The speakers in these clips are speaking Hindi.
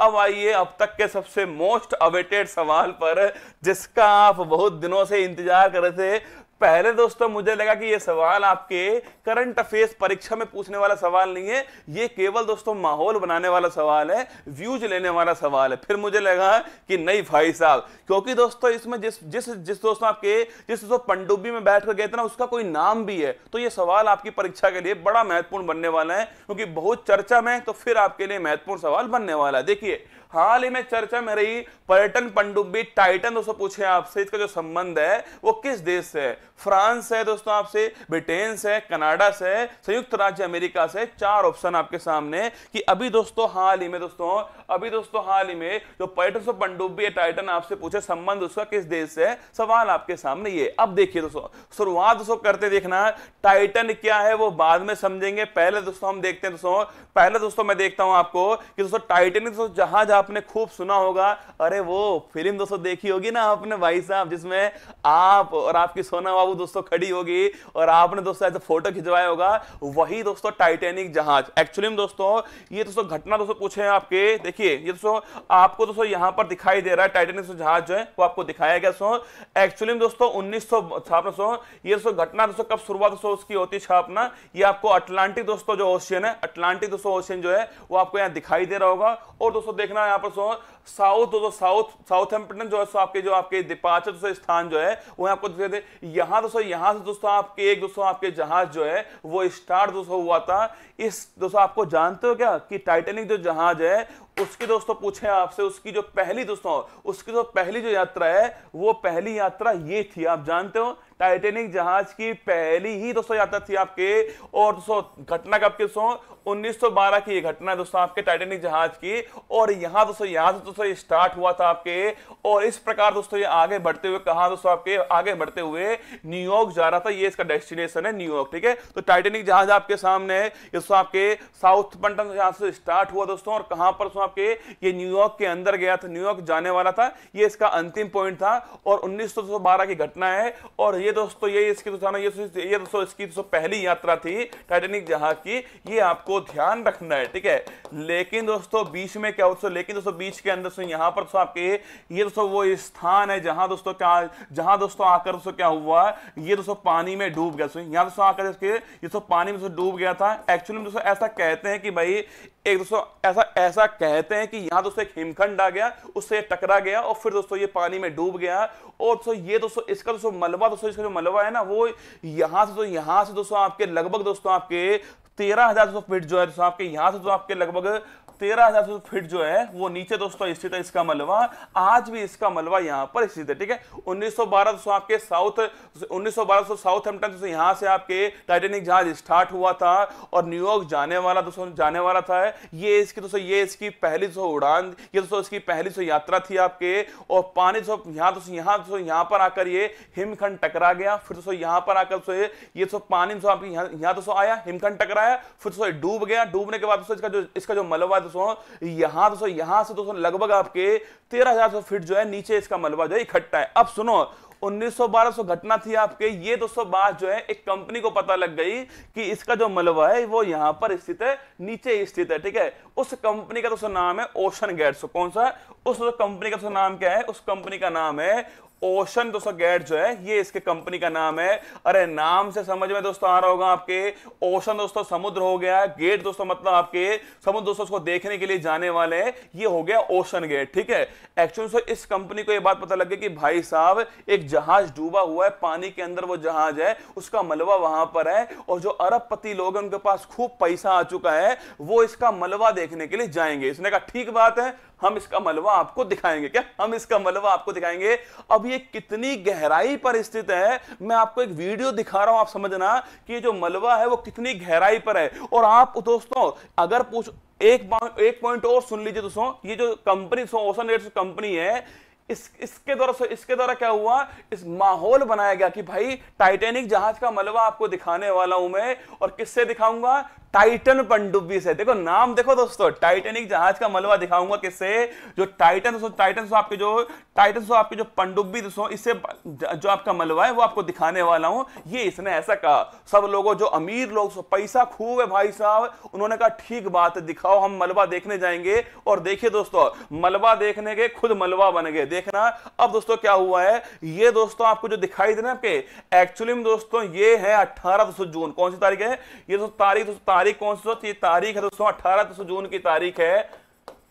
अब आइए अब तक के सबसे मोस्ट अवेटेड सवाल पर जिसका आप बहुत दिनों से इंतजार कर रहे थे पहले दोस्तों मुझे लगा कि ये सवाल आपके करंट अफेयर्स परीक्षा में पूछने वाला सवाल नहीं है ये केवल दोस्तों माहौल बनाने वाला सवाल है व्यूज लेने वाला सवाल है फिर मुझे लगा कि नहीं भाई साहब क्योंकि दोस्तों इसमें जिस जिस जिस दोस्तों आपके जिस दोस्तों पंडुब्बी में बैठ कर गए थे ना उसका कोई नाम भी है तो ये सवाल आपकी परीक्षा के लिए बड़ा महत्वपूर्ण बनने वाला है क्योंकि बहुत चर्चा में तो फिर आपके लिए महत्वपूर्ण सवाल बनने वाला है देखिए हाल ही में चर्चा में रही पर्यटन पंडुबी टाइटन दोस्तों पूछे आपसे इसका जो संबंध है वो किस देश से फ्रांस है दोस्तों आपसे ब्रिटेन से कनाडा से संयुक्त राज्य अमेरिका से चार ऑप्शन आपके सामने कि अभी दोस्तों हाल ही में दोस्तों अभी दोस्तों हाल ही में जो पर्यटन पंडुबी टाइटन आपसे पूछे संबंध उसका किस देश से सवाल आपके सामने ये अब देखिए दोस्तों शुरुआत दोस्तों करते देखना टाइटन क्या है वो बाद में समझेंगे पहले दोस्तों हम देखते हैं दोस्तों पहले दोस्तों मैं देखता हूं आपको कि दोस्तों टाइटन दोस्तों जहां आपने खूब सुना होगा अरे वो फिल्म दोस्तों देखी होगी ना आपने भाई साहब जिसमें आप और आपकी सोना बाबू दोस्तों खड़ी होगी और आपने दोस्तों ऐसे फोटो खिंचवाया होगा वही दोस्तों टाइटेनिक जहाज एक्चुअली दोस्तों ये दोस्तों घटना दोस्तों पूछे है आपके देखिए ये दोस्तों आपको दोस्तों यहाँ पर दिखाई दे रहा है टाइटेनिक जहाज जो है वो आपको दिखाया गया दोस्तों एक्चुअली दोस्तों उन्नीस सौ ये दोस्तों घटना दोस्तों कब शुरुआत दोस्तों उसकी होती छापना ये आपको अटलांटिक दोस्तों जो ओशियन है अटलांटिक दोस्तों ओशियन जो है वो आपको यहाँ दिखाई दे रहा होगा और दोस्तों देखना a pessoa साउथ दोस्तों साउथ साउथ हेम्पटन जो है सो आपके जो आपके पांचवें दोस्तों स्थान जो है वो आपको दिखे थे यहां दोस्तों यहां से दोस्तों आपके एक दोस्तों आपके जहाज जो है वो स्टार्ट दोस्तों हुआ था इस दोस्तों आपको जानते हो क्या कि टाइटेनिक जो जहाज है उसके दोस्तों पूछे आपसे उसकी जो पहली दोस्तों उसकी जो पहली जो यात्रा है वो पहली यात्रा ये थी आप जानते हो टाइटेनिक जहाज की पहली ही दोस्तों यात्रा थी आपके और दोस्तों घटना कब की दोस्तों 1912 की घटना है दोस्तों आपके टाइटेनिक जहाज की और यहां दोस्तों यहां से दोस्तों ये स्टार्ट हुआ था आपके और इस प्रकार दोस्तों ये आगे बढ़ते हुए कहा दोस्तों आपके आगे बढ़ते हुए न्यूयॉर्क जा रहा था ये इसका डेस्टिनेशन है न्यूयॉर्क ठीक है तो टाइटेनिक जहाज आपके सामने है दोस्तों आपके साउथ पंटन जहां से स्टार्ट हुआ दोस्तों और कहां पर दोस्तों आपके ये न्यूयॉर्क के अंदर गया था न्यूयॉर्क जाने वाला था ये इसका अंतिम पॉइंट था और उन्नीस की घटना है और ये दोस्तों ये इसकी तो दोस्तों ये दोस्तों इसकी दोस्तों पहली यात्रा थी टाइटेनिक जहाज की ये आपको ध्यान रखना है ठीक है लेकिन दोस्तों बीच में क्या दोस्तों लेकिन दोस्तों बीच के अंदर दोस्तों यहां पर दोस्तों आपके ये दोस्तों वो स्थान है जहां दोस्तों क्या जहां दोस्तों आकर दोस्तों क्या हुआ ये दोस्तों पानी में डूब गया दोस्तों यहाँ दोस्तों आकर इसके ये दोस्तों पानी में डूब गया था एक्चुअली दोस्तों ऐसा कहते हैं कि भाई एक दोस्तों ऐसा ऐसा कहते हैं कि यहां दोस्तों एक हिमखंड आ गया उससे टकरा गया और फिर दोस्तों ये पानी में डूब गया और दोस्तों ये दोस्तों इसका दोस्तों मलबा दोस्तों इसका जो मलबा है ना वो यहां से दोस्तों यहां से दोस्तों आपके लगभग दोस्तों आपके तेरह हजार फीट जो है दोस्तों आपके यहां से दोस्तों आपके लगभग तेरह हजार फीट जो है वो नीचे दोस्तों स्थित है इसका मलबा आज भी इसका मलबा यहां पर स्थित है ठीक है उन्नीस सौ आपके साउथ उन्नीस सौ साउथ हेम्पटन से यहां से आपके टाइटेनिक जहाज स्टार्ट हुआ था और न्यूयॉर्क जाने वाला दोस्तों जाने वाला था ये इसकी दोस्तों ये इसकी पहली दोस्तों उड़ान ये दोस्तों इसकी पहली सो यात्रा थी आपके और पानी सो यहां दोस्तों यहां दोस्तों यहां पर आकर ये हिमखंड टकरा गया फिर दोस्तों यहां पर आकर सो ये सो पानी दोस्तों आपके यहां दोस्तों आया हिमखंड टकराया फिर दोस्तों डूब गया डूबने के बाद दोस्तों इसका जो इसका जो मलबा दोस्तों यहां दोस्तों यहां से दोस्तों लगभग आपके तेरह हजार फीट जो है नीचे इसका मलबा जो है इकट्ठा है अब सुनो 1912 घटना थी आपके ये दोस्तों बात जो है एक कंपनी को पता लग गई कि इसका जो मलबा है वो यहां पर स्थित है नीचे स्थित है ठीक है उस कंपनी का दोस्तों नाम है ओशन गेट्स कौन सा उस कंपनी का दोस्तों नाम क्या है उस कंपनी का नाम है ओशन दोस्तों गेट जो है ये इसके कंपनी का नाम है अरे नाम से समझ में दोस्तों आ रहा होगा आपके ओशन दोस्तों समुद्र हो गया गेट दोस्तों मतलब आपके समुद्र दोस्तों उसको देखने के लिए जाने वाले हैं ये हो गया ओशन गेट ठीक है एक्चुअली दोस्तों इस कंपनी को ये बात पता लगे कि भाई साहब एक जहाज डूबा हुआ है पानी के अंदर वो जहाज है उसका मलबा वहां पर है और जो अरबपति लोग हैं उनके पास खूब पैसा आ चुका है वो इसका मलबा देखने के लिए जाएंगे इसने कहा ठीक बात है हम इसका मलबा आपको दिखाएंगे क्या हम इसका मलबा आपको दिखाएंगे अब ये कितनी गहराई पर स्थित है मैं आपको एक वीडियो दिखा रहा हूं आप समझना कि जो मलबा है वो कितनी गहराई पर है और आप दोस्तों अगर पूछ एक एक पॉइंट और सुन लीजिए दोस्तों ये जो कंपनी ओशन रेट कंपनी है इस इसके द्वारा इसके द्वारा क्या हुआ इस माहौल बनाया गया कि भाई टाइटैनिक जहाज का मलबा आपको दिखाने वाला हूं मैं और किससे दिखाऊंगा टाइटन पंडुबी से देखो नाम देखो दोस्तों टाइटेनिक जहाज का मलबा दिखाऊंगा किससे जो टाइटन दोस्तों टाइटन सो आपके जो टाइटन सो आपके जो पंडुबी दोस्तों इससे जो आपका मलबा है वो आपको दिखाने वाला हूं ये इसने ऐसा कहा सब लोगों जो अमीर लोग पैसा खूब है भाई साहब उन्होंने कहा ठीक बात दिखाओ हम मलबा देखने जाएंगे और देखिए दोस्तों मलबा देखने के खुद मलबा बन गए देखना अब दोस्तों क्या हुआ है ये दोस्तों आपको जो दिखाई देना आपके एक्चुअली में दोस्तों ये है अट्ठारह जून कौन सी तारीख है ये तारीख दोस्तों तारीख कौन सी तारीख है दोस्तों अठारह जून की तारीख है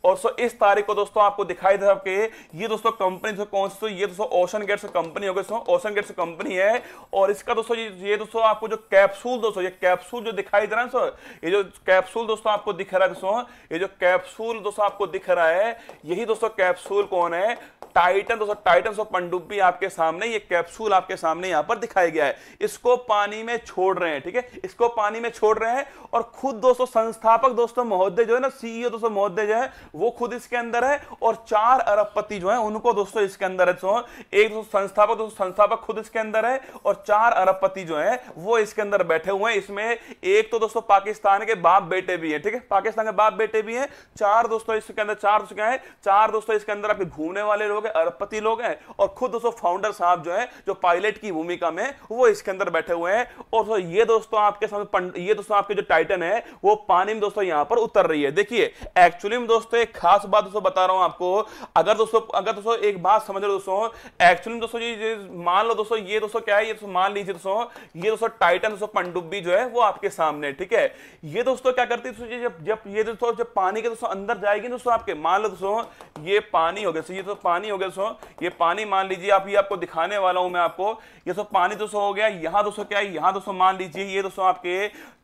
और सो इस तारीख को दोस्तों आपको दिखाई दे कि ये दोस्तों कंपनी दोस्तों कौन सी तो ये दोस्तों ओशन गेट्स कंपनी होगी दोस्तों ओशन गेट्स कंपनी है और इसका दोस्तों ये ये दोस्तों आपको जो कैप्सूल दोस्तों ये कैप्सूल जो दिखाई दे रहा है सो ये जो कैप्सूल दोस्तों आपको दिख रहा है दोस्तों ये जो कैप्सूल दोस्तों आपको दिख रहा है यही दोस्तों कैप्सूल कौन है टाइटन दोस्तों टाइटन सो पंडुब्बी आपके सामने ये कैप्सूल आपके सामने यहाँ पर दिखाया गया है इसको पानी में छोड़ रहे हैं ठीक है इसको पानी में छोड़ रहे हैं और खुद दोस्तों संस्थापक दोस्तों महोदय जो है ना सीईओ e दोस्तों महोदय जो है वो खुद इसके अंदर है और चार अरबपति जो है उनको दोस्तों इसके अंदर है तो एक दोस्तों संस्थापक दोस्तों संस्थापक खुद इसके अंदर है और चार अरबपति जो है वो इसके अंदर बैठे हुए हैं इसमें एक तो दोस्तों पाकिस्तान के बाप बेटे भी है ठीक है पाकिस्तान के बाप बेटे भी है चार दोस्तों इसके अंदर चार दोस्तों क्या है चार दोस्तों इसके अंदर आपके घूमने वाले लोग हैं अरबपति लोग हैं और खुद दोस्तों फाउंडर साहब जो है जो पायलट की भूमिका में वो इसके अंदर बैठे हुए हैं और ये दोस्तों आपके सामने ये दोस्तों आपके जो टाइटन है वो पानी में दोस्तों यहां पर उतर रही है देखिए एक्चुअली में दोस्तों दोस्तों एक खास बात दोस्तों बता रहा हूं आपको अगर दोस्तों अगर दोस्तों एक बात समझ रहे दोस्तों एक्चुअली दोस्तों ये मान लो दोस्तों ये दोस्तों क्या है ये दोस्तों मान लीजिए दोस्तों ये दोस्तों टाइटन दोस्तों पंडुब्बी जो है वो आपके सामने ठीक है ये दोस्तों क्या करती है जब जब ये दोस्तों जब पानी के दोस्तों अंदर जाएगी दोस्तों आपके मान लो दोस्तों ये पानी हो गया दोस्तों ये तो पानी हो गया दोस्तों ये पानी मान लीजिए आप ये आपको दिखाने वाला हूं मैं आपको ये दोस्तों पानी दोस्तों हो गया यहां दोस्तों क्या है यहां दोस्तों मान लीजिए ये दोस्तों आपके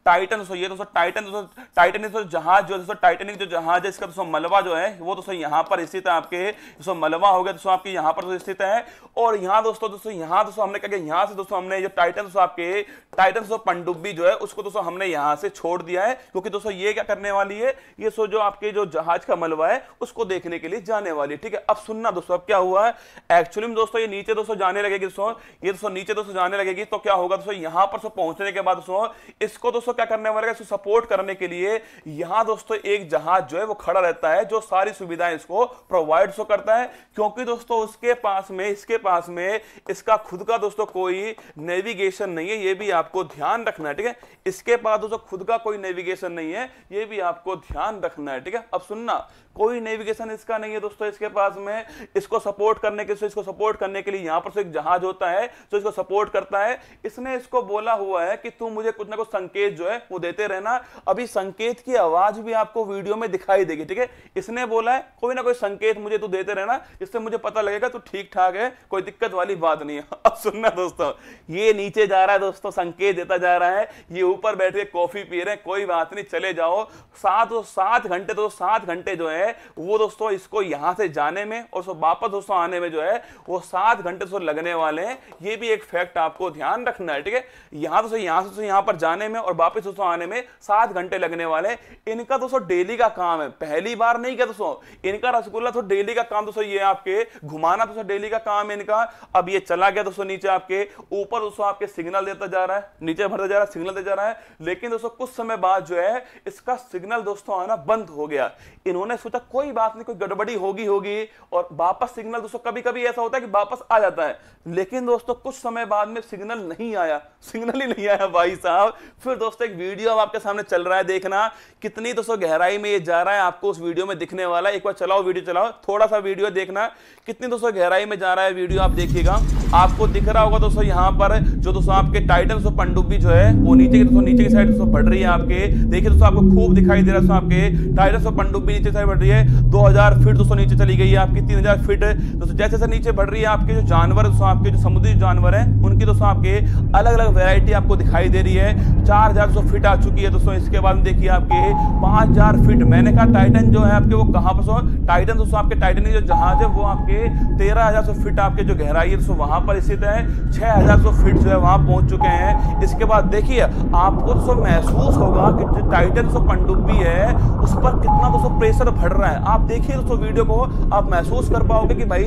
टाइटन दोस्तों ये दोस्तों टाइटन दोस्तों टाइटन दोस्तों जहाज जो दोस्तों टाइटनिक जो जहाज है इसका दोस्तों मलबा जो है वो दोस्तों यहाँ पर स्थित है आपके दोस्तों मलबा हो गया दोस्तों आपके यहाँ पर स्थित है और यहाँ दोस्तों दोस्तों यहाँ दोस्तों हमने क्या किया यहाँ से दोस्तों हमने जो टाइटन दोस्तों आपके टाइटन दोस्तों पनडुब्बी जो है उसको दोस्तों हमने यहाँ से छोड़ दिया है क्योंकि दोस्तों ये क्या करने वाली है ये सो जो आपके जो जहाज का मलबा है उसको देखने के लिए जाने वाली है ठीक है अब सुनना दोस्तों अब क्या हुआ है एक्चुअली में दोस्तों ये नीचे दोस्तों जाने लगेगी दोस्तों ये दोस्तों नीचे दोस्तों जाने लगेगी तो क्या होगा दोस्तों यहाँ पर पहुंचने के बाद दोस्तों इसको दोस्तों क्या करने वाले इसको सपोर्ट करने के लिए यहां दोस्तों एक जहाज जो है वो खड़ा रहता है जो सारी सुविधाएं इसको प्रोवाइड सो तो करता है क्योंकि दोस्तों उसके पास में इसके पास में इसका खुद का दोस्तों कोई नेविगेशन नहीं है ये भी आपको ध्यान रखना है ठीक है इसके पास दोस्तों खुद का कोई नेविगेशन नहीं है ये भी आपको ध्यान रखना है ठीक है अब सुनना कोई नेविगेशन इसका नहीं है दोस्तों इसके पास में इसको सपोर्ट करने के इसको सपोर्ट करने के लिए यहां पर से एक जहाज होता है जो इसको सपोर्ट करता है इसने इसको बोला हुआ है कि तू मुझे कुछ ना कुछ संकेत जो है वो देते रहना अभी संकेत की आवाज भी आपको वीडियो में दिखाई देगी ठीक है इसने बोला है कोई ना कोई संकेत मुझे तू देते रहना इससे मुझे पता लगेगा तू ठीक ठाक है कोई दिक्कत वाली बात नहीं है अब सुनना दोस्तों ये नीचे जा रहा है दोस्तों संकेत देता जा रहा है ये ऊपर बैठ के कॉफी पी रहे हैं कोई बात नहीं चले जाओ सात सात घंटे तो सात घंटे जो है है वो दोस्तों इसको यहां से जाने में और वापस दोस्तों आने में जो है वो सात घंटे दोस्तों लगने वाले हैं ये भी एक फैक्ट आपको ध्यान रखना है ठीक है यहां दोस्तों यहां से यहां पर जाने में और वापस दोस्तों आने में सात घंटे लगने वाले हैं इनका दोस्तों डेली का काम है पहली बार नहीं क्या दोस्तों इनका रसगुल्ला तो डेली का काम दोस्तों ये आपके घुमाना दोस्तों डेली का काम है इनका अब ये चला गया दोस्तों नीचे आपके ऊपर दोस्तों आपके सिग्नल देता जा रहा है नीचे भरता जा रहा है सिग्नल देता जा रहा है लेकिन दोस्तों कुछ समय बाद जो है इसका सिग्नल दोस्तों आना बंद हो गया इन्होंने सोचा तक कोई बात नहीं कोई गड़बड़ी होगी होगी और वापस सिग्नल दोस्तों कभी कभी ऐसा होता है कि वापस आ जाता है लेकिन दोस्तों कुछ समय बाद में सिग्नल नहीं आया सिग्नल ही नहीं आया भाई साहब फिर दोस्तों एक वीडियो अब आपके सामने चल रहा है देखना कितनी दोस्तों गहराई में ये जा रहा है आपको उस वीडियो में दिखने वाला है एक बार चलाओ वीडियो चलाओ थोड़ा सा वीडियो देखना कितनी दोस्तों गहराई में जा रहा है वीडियो आप देखिएगा आपको दिख रहा होगा दोस्तों यहाँ पर जो दोस्तों आपके टाइटल पंडुबी जो है वो नीचे की दोस्तों नीचे की साइड दोस्तों बढ़ रही है आपके देखिए दोस्तों आपको खूब दिखाई दे रहा है आपके टाइटल पंडुबी नीचे साइड बढ़ रही है 2000 फीट दोस्तों नीचे चली गई है आपकी 3000 फीट दोस्तों जैसे जैसे नीचे बढ़ रही है आपके जो जानवर दोस्तों आपके जो समुद्री जानवर हैं उनकी दोस्तों आपके अलग अलग वेरायटी आपको दिखाई दे रही है चार हजार फीट आ चुकी है दोस्तों इसके बाद देखिए आपके पांच हजार फीट मैंने कहा टाइटन जो है आपके वो कहां पर टाइटन दोस्तों आपके टाइटन जो जहाज है वो आपके तेरह हजार फीट आपके जो गहराई है दोस्तों वहां पर स्थित है छह हजार फीट जो है वहां पहुंच चुके हैं इसके बाद देखिए आपको दोस्तों महसूस होगा कि जो टाइटन दोस्तों पंडुबी है उस पर कितना दोस्तों प्रेशर भर रहा है आप देखिए दोस्तों वीडियो को आप महसूस कर पाओगे कि भाई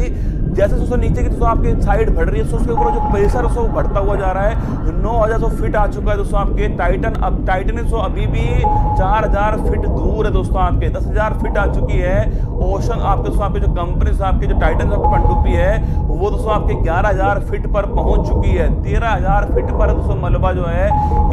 जैसे दोस्तों नीचे की दोस्तों आपके साइड बढ़ रही है तो उसके ऊपर जो प्रेशर है वो बढ़ता हुआ जा रहा है 9000 फीट आ चुका है दोस्तों आपके टाइटन अब टाइटन सो अभी भी 4000 फीट दूर है दोस्तों आपके 10000 फीट आ चुकी है ओशन आपके दोस्तों आपके जो कंपनी आपके जो टाइटन आपकी पनडुब्बी है वो दोस्तों आपके 11000 फीट पर पहुंच चुकी है 13000 फीट पर दोस्तों मलबा जो है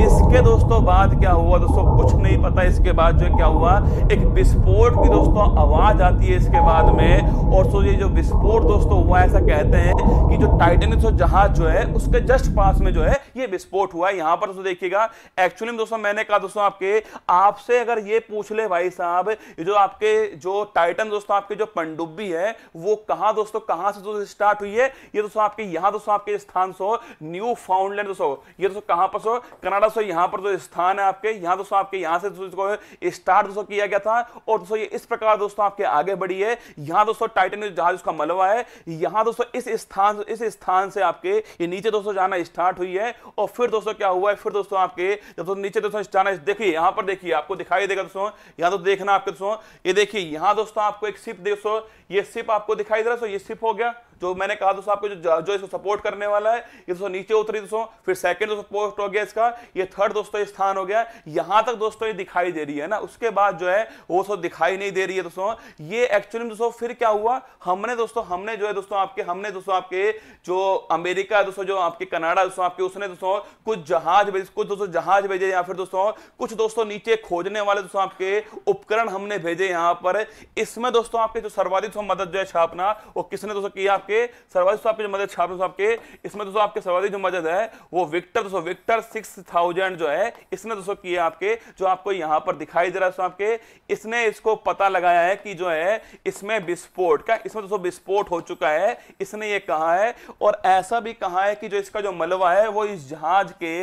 इसके दोस्तों बाद क्या हुआ दोस्तों कुछ नहीं पता इसके बाद जो क्या हुआ एक विस्फोट की दोस्तों आवाज़ आती है इसके बाद में और सो ये जो विस्फोट दोस्तों हुआ ऐसा कहते हैं कि जो टाइटन जहाज जो है उसके जस्ट पास में जो है ये विस्फोट हुआ है यहां पर दोस्तों देखिएगा एक्चुअली दोस्तों मैंने कहा दोस्तों आपके आपसे अगर ये पूछ ले भाई साहब जो आपके जो टाइटन दोस्तों आपके जो पनडुब्बी है वो कहां दोस्तों कहां से दोस्तों स्टार्ट हुई है ये दोस्तों आपके यहां दोस्तों आपके स्थान सो न्यू फाउंडलैंड दोस्तों ये दोस्तों कहां पर सो कनाडा सो यहां पर जो तो स्थान है आपके यहां दोस्तों आपके यहां से दोस्तों स्टार्ट दोस्तों किया गया था और दोस्तों ये इस प्रकार दोस्तों आपके आगे बढ़ी है यहां दोस्तों टाइटन जहाज उसका मलबा है यहां दोस्तों इस स्थान इस स्थान से आपके ये नीचे दोस्तों जाना स्टार्ट हुई है और और फिर दोस्तों क्या हुआ है फिर दोस्तों आपके जब दोस्तों नीचे दोस्तों जाना देखिए यहां पर देखिए आपको दिखाई देगा दोस्तों यहां तो देखना आपके दोस्तों ये देखिए यहां दोस्तों आपको एक सिप दोस्तों ये सिप आपको दिखाई दे रहा है ये सिप हो गया जो मैंने कहा दोस्तों आपको जो जो इसको सपोर्ट करने वाला है ये दोस्तों नीचे उतरी दोस्तों फिर सेकंड दोस्तों पोस्ट हो गया इसका ये थर्ड दोस्तों स्थान हो गया यहां तक दोस्तों ये दिखाई दे रही है ना उसके बाद जो है वो सो दिखाई नहीं दे रही है दोस्तों ये एक्चुअली दोस्तों फिर क्या हुआ हमने दोस्तों हमने जो है दोस्तों आपके हमने दोस्तों आपके जो अमेरिका दोस्तों जो आपके कनाडा दोस्तों आपके उसने दोस्तों कुछ जहाज भेजे कुछ दोस्तों जहाज भेजे या फिर दोस्तों कुछ दोस्तों नीचे खोजने वाले दोस्तों आपके उपकरण हमने भेजे यहाँ पर इसमें दोस्तों आपके जो सर्वाधिक मदद जो है छापना वो किसने दोस्तों किया आपके सर्वाधिक दोस्तों आपकी मदद छाप दोस्तों आपके इसमें दोस्तों आपके सर्वाधिक जो मदद है वो विक्टर दोस्तों विक्टर सिक्स थाउजेंड जो है इसने दोस्तों किए आपके जो आपको यहां पर दिखाई दे रहा है आपके इसने इसको पता लगाया है कि जो है इसमें विस्फोट का इसमें दोस्तों विस्फोट हो चुका है इसने ये कहा है और ऐसा भी कहा है कि जो इसका जो मलबा है वो इस जहाज के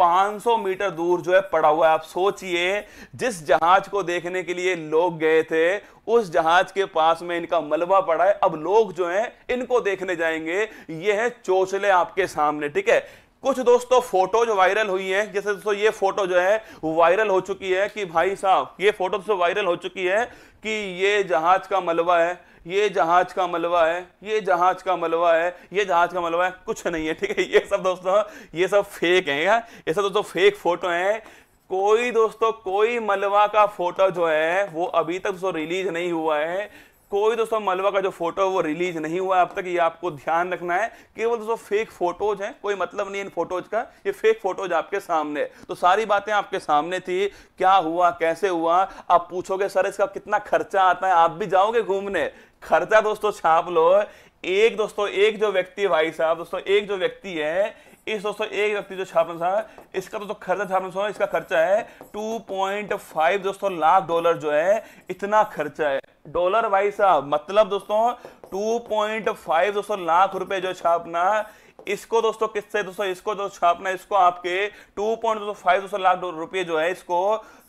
500 मीटर दूर जो है पड़ा हुआ है आप सोचिए जिस जहाज को देखने के लिए लोग गए थे उस जहाज के पास में इनका मलबा पड़ा है अब लोग जो हैं इनको देखने जाएंगे ये है चोचले आपके सामने ठीक है कुछ दोस्तों फोटो जो वायरल हुई है जैसे दोस्तों ये फोटो जो है वायरल हो चुकी है कि भाई साहब ये फोटो दोस्तों वायरल हो चुकी है कि ये जहाज का मलबा है ये जहाज का मलबा है ये जहाज का मलबा है ये जहाज का मलबा है कुछ नहीं है ठीक है ये सब दोस्तों ये सब फेक है यार ये सब दोस्तों फेक फोटो है कोई दोस्तों कोई मलबा का फोटो जो है वो अभी तक दोस्तों रिलीज नहीं हुआ है कोई दोस्तों मलबा का जो फोटो है वो रिलीज नहीं हुआ अब तक ये आपको ध्यान रखना है केवल दोस्तों फेक फोटोज हैं कोई मतलब नहीं इन फोटोज का ये फेक फोटोज आपके सामने तो सारी बातें आपके सामने थी क्या हुआ कैसे हुआ आप पूछोगे सर इसका कितना खर्चा आता है आप भी जाओगे घूमने खर्चा दोस्तों छाप लो एक दोस्तों एक जो व्यक्ति भाई साहब दोस्तों एक जो व्यक्ति है इस दोस्तों एक व्यक्ति जो छापना था इसका दोस्तों खर्चा छापना था इसका खर्चा है 2.5 दोस्तों लाख डॉलर जो है इतना खर्चा है डॉलर वाइज मतलब दोस्तों 2.5 दोस्तों लाख रुपए जो छापना इसको दोस्तों किससे दोस्तों इसको जो छापना इसको आपके 2.25 दोस्तों लाख रुपए जो है इसको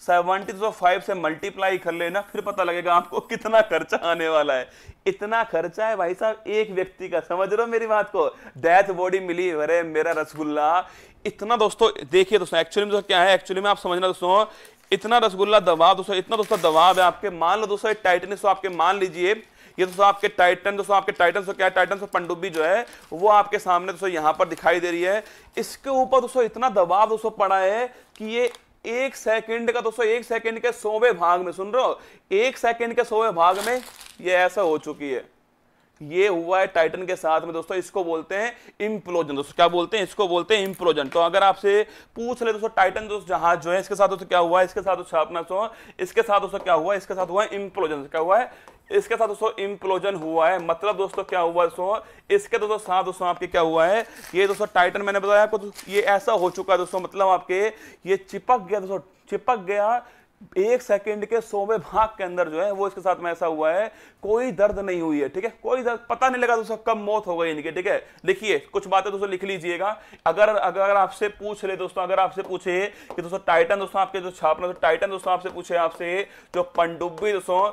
75 से मल्टीप्लाई कर लेना फिर पता लगेगा आपको कितना खर्चा आने वाला है इतना खर्चा है भाई साहब एक व्यक्ति का समझ रहे हो मेरी बात को डेथ बॉडी मिली अरे मेरा रसगुल्ला इतना दोस्तों देखिए दोस्तों एक्चुअली में क्या है एक्चुअली में आप समझना दोस्तों इतना रसगुल्ला दबाव दोस्तों इतना दोस्तों दबाव है आपके मान लो दोस्तों टाइटनेस आपके मान लीजिए ये दोस्तों आपके टाइटन दोस्तों आपके टाइटन दोस्तों क्या टाइटन पंडुबी जो है वो आपके सामने दोस्तों यहां पर दिखाई दे रही है इसके ऊपर दोस्तों इतना दबाव दोस्तों पड़ा है कि ये एक सेकंड का दोस्तों एक सेकंड के सोवे भाग में सुन रहे हो एक सेकंड के सोवे भाग में ये ऐसा हो चुकी है ये हुआ है टाइटन के साथ में दोस्तों इसको बोलते हैं इम्प्लोजन दोस्तों क्या बोलते हैं इसको बोलते हैं इम्प्लोजन तो अगर आपसे पूछ ले दोस्तों टाइटन दोस्तों जहाज जो है इसके साथ दोस्तों क्या हुआ इसके साथ दोस्तों इसके साथ दोस्तों क्या हुआ इसके साथ हुआ इम्प्लोजन क्या हुआ है इसके साथ दोस्तों इम्प्लोजन हुआ है मतलब दोस्तों क्या हुआ दोस्तों इसके दोस्तों साथ दोस्तों आपके क्या हुआ है ये दोस्तों टाइटन मैंने बताया आपको तो ये ऐसा हो चुका है दोस्तों मतलब आपके ये चिपक गया दोस्तों चिपक गया एक सेकंड के सोवे भाग के अंदर जो है वो इसके साथ में ऐसा हुआ है कोई दर्द नहीं हुई है ठीक है कोई दर्द पता नहीं लगा दोस्तों कब मौत हो गई इनकी ठीक है देखिए कुछ बातें दोस्तों लिख लीजिएगा अगर अगर आपसे पूछ ले दोस्तों अगर आपसे पूछे कि दोस्तों टाइटन दोस्तों आपके जो छापना टाइटन दोस्तों आपसे पूछे आपसे जो पनडुब्बी दोस्तों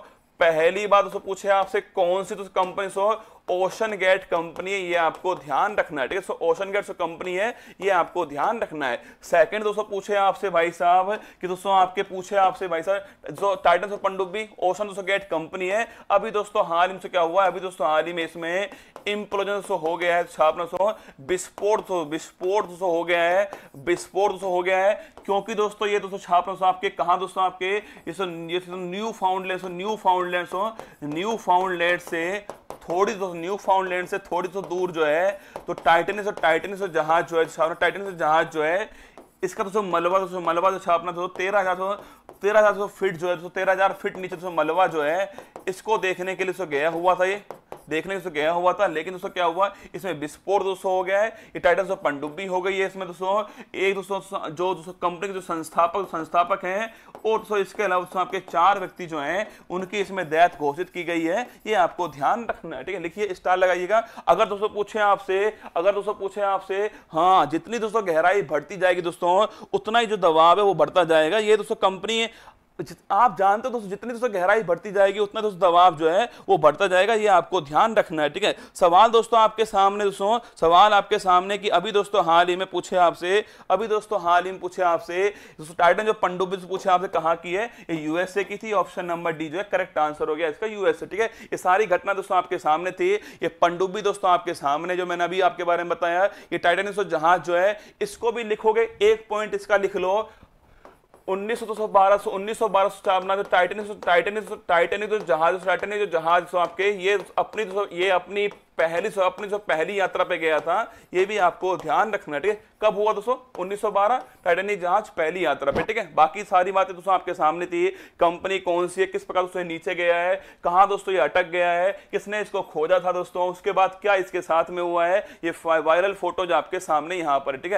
पहली बार पूछे आपसे कौन सी तो company so OceanGate company है ये आपको ध्यान रखना है ठीक है सो ओशन गेट कंपनी है ये आपको ध्यान रखना है सेकंड दोस्तों पूछे आपसे भाई साहब कि दोस्तों आपके पूछे आपसे भाई साहब जो टाइटन और पंडुबी ओशन दोस्तों गेट कंपनी है अभी दोस्तों हाल ही में क्या हुआ है अभी दोस्तों हाल ही में इसमें इम्प्लोजन दोस्तों हो गया है छापना सो विस्फोट विस्फोट दोस्तों हो गया है विस्फोट दोस्तों हो गया है क्योंकि दोस्तों ये दोस्तों छापना सो आपके कहा दोस्तों आपके Newfoundland Newfoundland Newfoundland से थोड़ी सो न्यू फाउंडलैंड से थोड़ी सो तो दूर जो है तो टाइटनिस और टाइटनिस और जहाज जो है टाइटनिस जहाज जो है इसका तो मलबा तो मलबा जो तो छापना तो तेरह हजार सौ तो तेरह हजार सो फिट जो है तो तेरह हजार फिट नीचे तो मलबा जो है इसको देखने के लिए सो गया हुआ था ये देखने से गया हुआ था लेकिन दोस्तों क्या हुआ इसमें विस्फोट दोस्तों हो गया है ये टाइटल दोस्तों पंडुब्बी हो गई है इसमें दोस्तों एक दोस्तों जो दोस्तों कंपनी के जो संस्थापक संस्थापक हैं और दोस्तों इसके अलावा दोस्तों आपके चार व्यक्ति जो हैं उनकी इसमें डेथ घोषित की गई है ये आपको ध्यान रखना है ठीक है लिखिए स्टार लगाइएगा अगर दोस्तों पूछे आपसे अगर दोस्तों पूछे आपसे हाँ जितनी दोस्तों गहराई बढ़ती जाएगी दोस्तों उतना ही जो दबाव है वो बढ़ता जाएगा ये दोस्तों कंपनी तो आप जानते हो दोस्तों जितनी दोस्तों गहराई बढ़ती जाएगी उतना दोस्तों दबाव जो है वो बढ़ता जाएगा ये आपको ध्यान रखना है ठीक है सवाल दोस्तों आपके सामने दोस्तों सवाल आपके सामने कि अभी दोस्तों हाल ही में पूछे आपसे अभी दोस्तों हाल ही में पूछे आपसे दोस्तों टाइटन जो पंडुबी पूछे आपसे कहा की है यूएसए की थी ऑप्शन नंबर डी जो है करेक्ट आंसर हो गया इसका यूएसए ठीक है ये सारी घटना दोस्तों आपके सामने थी ये पंडुबी दोस्तों आपके सामने जो मैंने अभी आपके बारे में बताया ये टाइटन जहाज जो है इसको भी लिखोगे एक पॉइंट इसका लिख लो उन्नीस सौ बारह उन्नीस सौ बारह जहाज आपके ये अपनी अपनी पहली सो अपनी जो पहली यात्रा पे गया था भी आपको ध्यान रखना ठीक है कब हुआ दोस्तों जहाज पहली यात्रा पे ठीक है बाकी सारी बातें दोस्तों आपके सामने थी कंपनी कौन सी है किस प्रकार दोस्तों नीचे गया है कहाँ दोस्तों ये अटक गया है किसने इसको खोजा था दोस्तों उसके बाद क्या इसके साथ में हुआ है ये वायरल फोटो जो आपके सामने यहाँ पर ठीक है